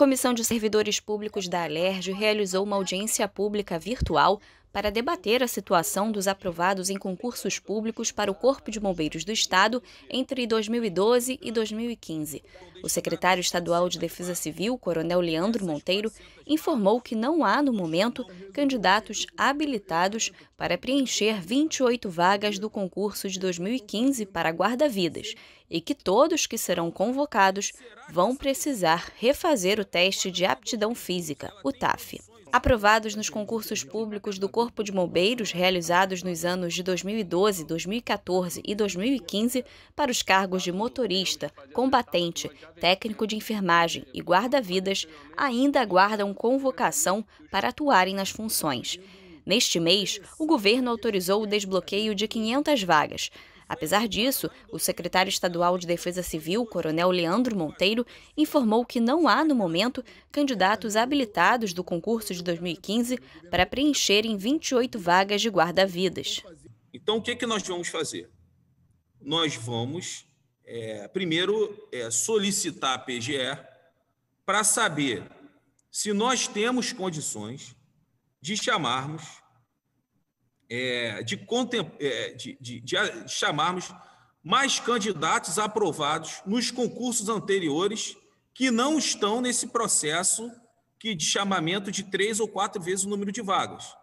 A Comissão de Servidores Públicos da Alerj realizou uma audiência pública virtual para debater a situação dos aprovados em concursos públicos para o Corpo de Bombeiros do Estado entre 2012 e 2015. O secretário estadual de Defesa Civil, Coronel Leandro Monteiro, informou que não há, no momento, candidatos habilitados para preencher 28 vagas do concurso de 2015 para guarda-vidas e que todos que serão convocados vão precisar refazer o teste de aptidão física, o TAF aprovados nos concursos públicos do Corpo de Bombeiros realizados nos anos de 2012, 2014 e 2015 para os cargos de motorista, combatente, técnico de enfermagem e guarda-vidas, ainda aguardam convocação para atuarem nas funções. Neste mês, o governo autorizou o desbloqueio de 500 vagas. Apesar disso, o secretário estadual de Defesa Civil, Coronel Leandro Monteiro, informou que não há, no momento, candidatos habilitados do concurso de 2015 para preencherem 28 vagas de guarda-vidas. Então, o que, é que nós vamos fazer? Nós vamos, é, primeiro, é, solicitar a PGE para saber se nós temos condições de chamarmos é, de, é, de, de, de, chamarmos mais candidatos aprovados nos concursos anteriores que não estão nesse processo que de chamamento de três ou quatro vezes o número de vagas.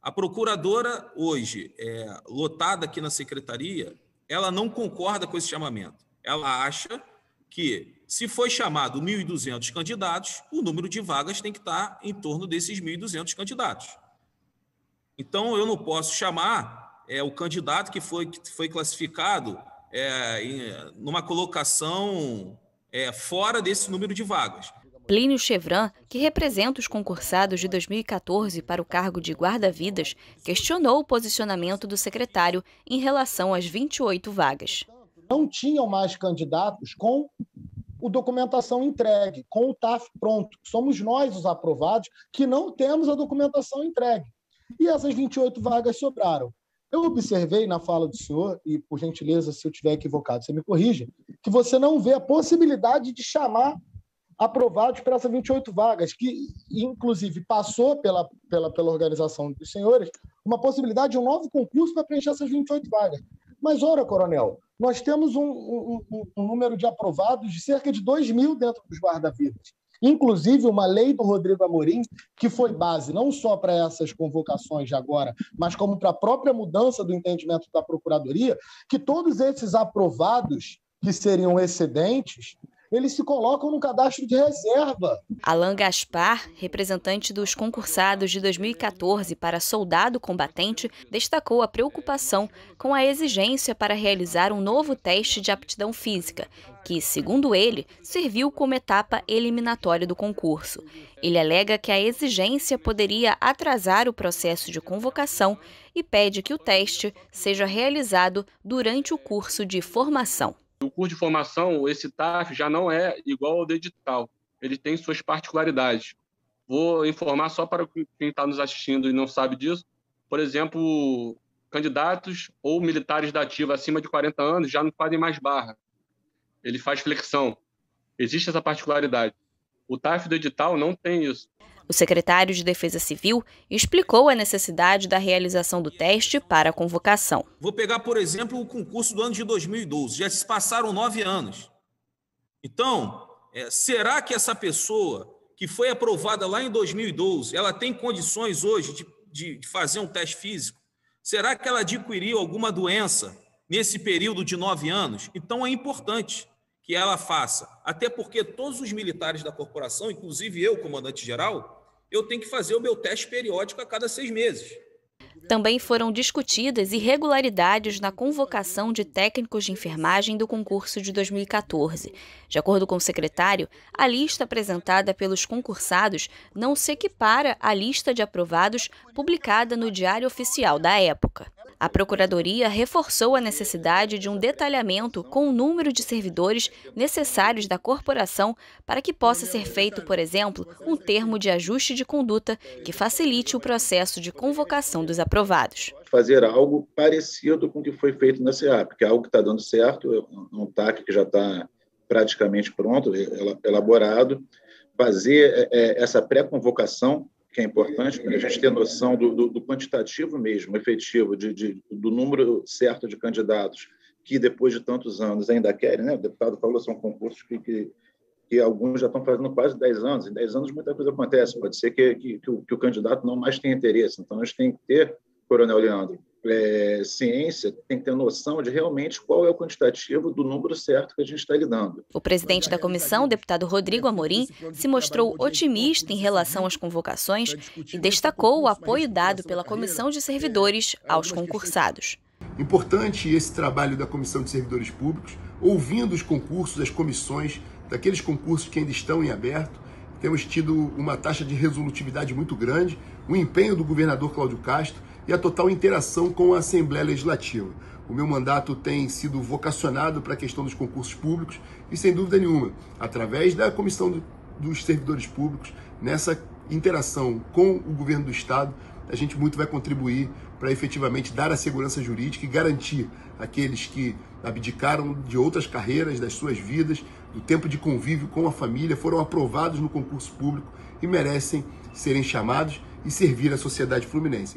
A procuradora, hoje, é, lotada aqui na secretaria, ela não concorda com esse chamamento. Ela acha que, se foi chamado 1.200 candidatos, o número de vagas tem que estar em torno desses 1.200 candidatos. Então, eu não posso chamar é, o candidato que foi, que foi classificado é, em, numa colocação é, fora desse número de vagas. Plínio Chevran, que representa os concursados de 2014 para o cargo de guarda-vidas, questionou o posicionamento do secretário em relação às 28 vagas. Não tinham mais candidatos com o documentação entregue, com o TAF pronto. Somos nós os aprovados que não temos a documentação entregue. E essas 28 vagas sobraram. Eu observei na fala do senhor, e por gentileza, se eu estiver equivocado, você me corrige, que você não vê a possibilidade de chamar aprovados para essas 28 vagas, que inclusive passou pela, pela, pela organização dos senhores uma possibilidade de um novo concurso para preencher essas 28 vagas. Mas, ora, coronel, nós temos um, um, um número de aprovados de cerca de 2 mil dentro dos guarda-vidas. Inclusive, uma lei do Rodrigo Amorim, que foi base não só para essas convocações de agora, mas como para a própria mudança do entendimento da Procuradoria, que todos esses aprovados que seriam excedentes eles se colocam no cadastro de reserva. Alain Gaspar, representante dos concursados de 2014 para soldado combatente, destacou a preocupação com a exigência para realizar um novo teste de aptidão física, que, segundo ele, serviu como etapa eliminatória do concurso. Ele alega que a exigência poderia atrasar o processo de convocação e pede que o teste seja realizado durante o curso de formação. O curso de formação, esse TAF, já não é igual ao do edital. Ele tem suas particularidades. Vou informar só para quem está nos assistindo e não sabe disso. Por exemplo, candidatos ou militares da ativa acima de 40 anos já não fazem mais barra. Ele faz flexão. Existe essa particularidade. O TAF do edital não tem isso. O secretário de Defesa Civil explicou a necessidade da realização do teste para a convocação. Vou pegar, por exemplo, o concurso do ano de 2012. Já se passaram nove anos. Então, é, será que essa pessoa que foi aprovada lá em 2012, ela tem condições hoje de, de fazer um teste físico? Será que ela adquiriu alguma doença nesse período de nove anos? Então, é importante que ela faça. Até porque todos os militares da corporação, inclusive eu, comandante geral, eu tenho que fazer o meu teste periódico a cada seis meses. Também foram discutidas irregularidades na convocação de técnicos de enfermagem do concurso de 2014. De acordo com o secretário, a lista apresentada pelos concursados não se equipara à lista de aprovados publicada no Diário Oficial da época. A Procuradoria reforçou a necessidade de um detalhamento com o número de servidores necessários da corporação para que possa ser feito, por exemplo, um termo de ajuste de conduta que facilite o processo de convocação dos aprovados. Fazer algo parecido com o que foi feito na CEAP, porque é algo que está dando certo, é um TAC que já está praticamente pronto, elaborado. Fazer é, é, essa pré-convocação que é importante, a gente ter noção do, do, do quantitativo mesmo, efetivo, de, de, do número certo de candidatos que, depois de tantos anos, ainda querem. Né? O deputado falou, são concursos que, que, que alguns já estão fazendo quase 10 anos. Em 10 anos, muita coisa acontece. Pode ser que, que, que, o, que o candidato não mais tenha interesse. Então, a gente tem que ter, Coronel Leandro, é, ciência tem que ter noção de realmente qual é o quantitativo do número certo que a gente está lidando. O presidente da comissão, deputado Rodrigo Amorim, se mostrou otimista em relação às convocações e destacou o apoio dado pela comissão de servidores aos concursados. Importante esse trabalho da comissão de servidores públicos, ouvindo os concursos, as comissões, daqueles concursos que ainda estão em aberto. Temos tido uma taxa de resolutividade muito grande, o empenho do governador Cláudio Castro e a total interação com a Assembleia Legislativa. O meu mandato tem sido vocacionado para a questão dos concursos públicos e, sem dúvida nenhuma, através da Comissão dos Servidores Públicos, nessa interação com o governo do Estado, a gente muito vai contribuir para efetivamente dar a segurança jurídica e garantir aqueles que abdicaram de outras carreiras, das suas vidas, do tempo de convívio com a família, foram aprovados no concurso público e merecem serem chamados e servir à sociedade fluminense.